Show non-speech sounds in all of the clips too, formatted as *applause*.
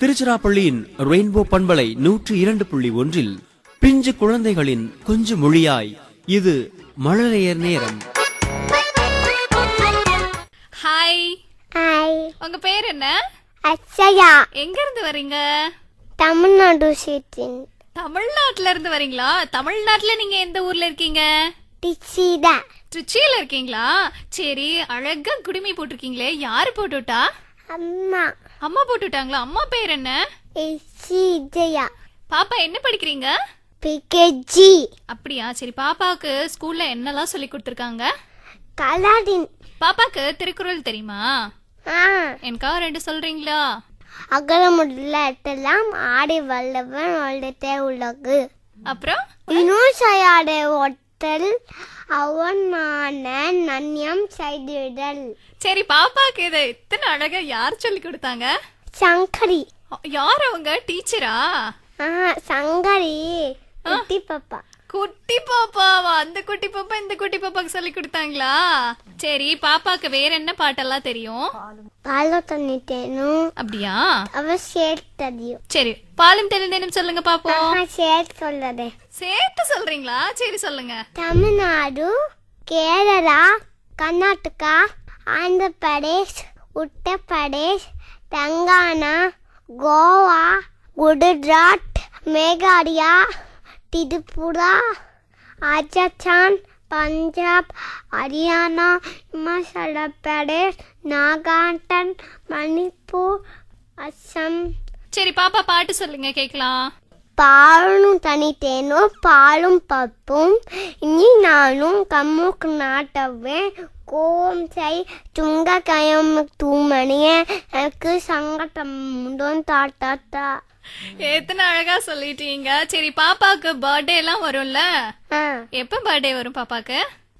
திருச்சிராப்பள்ளியின் rainbow பண்பலை நூற்றி இரண்டு புள்ளி ஒன்றில் பிஞ்சு குழந்தைகளின் குஞ்சு மொழியாய் இது மழலையர் நேரம் ஹாய் உங்க பேர் என்ன அச்சயா எங்க இருந்து வரீங்க தமிழ்நாடு தமிழ்நாட்டுல இருந்து வரீங்களா தமிழ்நாட்டுல நீங்க எந்த ஊர்ல இருக்கீங்க திருச்சியில இருக்கீங்களா சரி அழகா குடிமை போட்டிருக்கீங்களே யாரு போட்டுட்டா அம்மா அம்மா போட்டுட்டாங்களா அம்மா பேர் என்ன விஜயா பாப்பா என்ன படிக்கிறீங்க பிகேஜி அப்படியா சரி பாப்பாவுக்கு ஸ்கூல்ல என்னெல்லாம் சொல்லி கொடுத்துருக்காங்க கலாதின் பாப்பாக்கு திருக்குறள் தெரியுமா எனக்காக ரெண்டு சொல்றீங்களா அகலம் முதல்ல எட்டெல்லாம் ஆடி வல்லவன் வாழ்ந்தே உலகு அப்புறம் இன்னும் ஒட்டல் அவனான நன்யம் செய்திடல் சரி பாப்பாக்கு இதை இத்தனை அழகா யார் சொல்லி கொடுத்தாங்க சங்கரி யார் அவங்க டீச்சரா சங்கரி குட்டி பாப்பா குட்டி பாப்பாவா அந்த குட்டி பாப்பா இந்த குட்டி பாப்பாக்கு சொல்லி கொடுத்தாங்களா சரி பாப்பாக்கு வேற என்ன பாட்டெல்லாம் தெரியும் பாலோ தண்ணி அப்படியா அவ சேர்த்து தெரியும் சரி பாலும் தேனும் தேனும் சொல்லுங்க பாப்போம் சேர்த்து சொல்றதே சேர்த்து சொல்றீங்களா சரி சொல்லுங்க தமிழ்நாடு கேரளா கர்நாடகா ஆந்திர பிரதேஷ் உத்தரப்பிரதேஷ் தெலங்கானா கோவா குஜராத் மேகாலயா திரிபுரா ராஜஸ்தான் பஞ்சாப் ஹரியானா இமாச்சல பிரதேஷ் மணிப்பூர் அஸ்ஸம் சரி பாப்பா பாட்டு சொல்லுங்க கேக்கலாம் பாலும் தனித்தேனும் பாலும் பப்பும் இனி நானும் கம்முக்கு நாட்டவேன் கோம் சை துங்க கயம் தூமணிய எனக்கு சங்கடம் தாட்டாத்தா *laughs* எத்தனை அழகா சொல்லிட்டீங்க சரி பாப்பாக்கு பர்த்டே எல்லாம் வரும்ல எப்ப பர்த்டே வரும் பாப்பாக்கு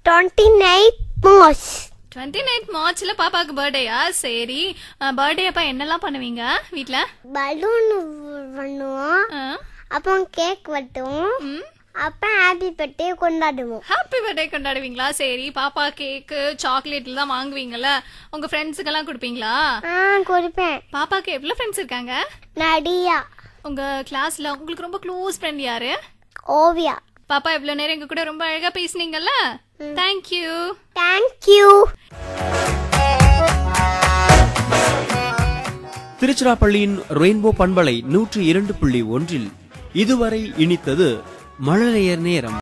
twenty ninth March twenty ninth மார்ச்ல பாப்பாக்கு பர்த்டேயா சரி பர்த்டே அப்ப என்னெல்லாம் பண்ணுவீங்க வீட்ல பலூன் பண்ணுவோம் அப்புறம் கேக் வெட்டுவோம் அப்ப ஹாப்பி பர்த்டே கொண்டாடுவோம் ஹாப்பி பர்த்டே கொண்டாடுவீங்களா சரி பாப்பா கேக் சாக்லேட் எல்லாம் வாங்குவீங்கல்ல உங்க ஃப்ரெண்ட்ஸுக்கு எல்லாம் கொடுப்பீங்களா கொடுப்பேன் பாப்பாக்கு எவ்வளவு ஃப்ரெண்ட்ஸ் இருக்காங்க நடியா உங்க கிளாஸ்ல உங்களுக்கு ரொம்ப க்ளோஸ் ஃப்ரெண்ட் யாரு ஓவியா பாப்பா இவ்வளவு நேரம் எங்க கூட ரொம்ப அழகா பேசுனீங்கல்ல தேங்க்யூ தேங்க்யூ திருச்சிராப்பள்ளியின் ரெயின்போ பண்பலை நூற்றி இரண்டு புள்ளி ஒன்றில் இதுவரை இனித்தது மழலையர் நேரம்